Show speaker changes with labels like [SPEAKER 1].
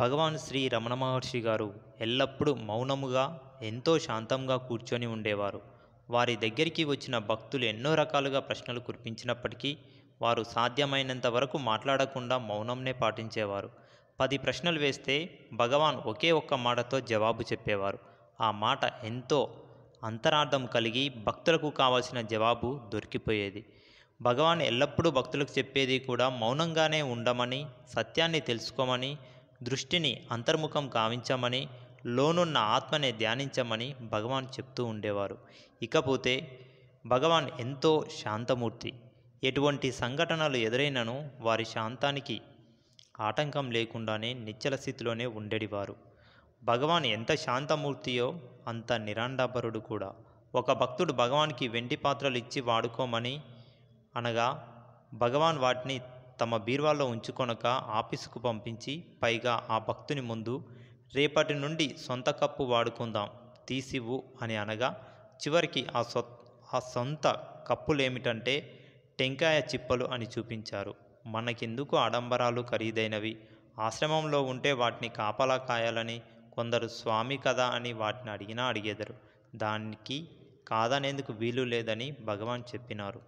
[SPEAKER 1] భగవాన్ శ్రీ రమణ మహర్షి గారు ఎల్లప్పుడూ మౌనముగా ఎంతో శాంతంగా కూర్చొని ఉండేవారు వారి దగ్గరికి వచ్చిన భక్తులు ఎన్నో రకాలుగా ప్రశ్నలు కురిపించినప్పటికీ వారు సాధ్యమైనంత వరకు మాట్లాడకుండా మౌనంనే పాటించేవారు పది ప్రశ్నలు వేస్తే భగవాన్ ఒకే ఒక్క మాటతో జవాబు చెప్పేవారు ఆ మాట ఎంతో అంతరార్థం కలిగి భక్తులకు కావాల్సిన జవాబు దొరికిపోయేది భగవాన్ ఎల్లప్పుడూ భక్తులకు చెప్పేది కూడా మౌనంగానే ఉండమని సత్యాన్ని తెలుసుకోమని దృష్టిని అంతర్ముఖం కావించమని లోనున్న ఆత్మనే ధ్యానించమని భగవాన్ చెప్తూ ఉండేవారు ఇకపోతే భగవాన్ ఎంతో శాంతమూర్తి ఎటువంటి సంఘటనలు ఎదురైనను వారి శాంతానికి ఆటంకం లేకుండానే నిచ్చల స్థితిలోనే ఉండేవారు భగవాన్ ఎంత శాంతమూర్తియో అంత నిరాండాభరుడు కూడా ఒక భక్తుడు భగవాన్కి వెండి పాత్రలు ఇచ్చి వాడుకోమని అనగా భగవాన్ వాటిని తమ బీర్వాలో ఉంచుకొనక ఆఫీసుకు పంపించి పైగా ఆ భక్తుని ముందు రేపటి నుండి సొంత కప్పు వాడుకుందాం తీసివ్వు అని అనగా చివరికి ఆ సొ ఆ సొంత కప్పులేమిటంటే టెంకాయ చిప్పలు అని చూపించారు మనకెందుకు ఆడంబరాలు ఖరీదైనవి ఆశ్రమంలో ఉంటే వాటిని కాపలా కాయాలని కొందరు స్వామి కదా అని వాటిని అడిగినా అడిగేదరు దానికి కాదనేందుకు వీలు లేదని భగవాన్ చెప్పినారు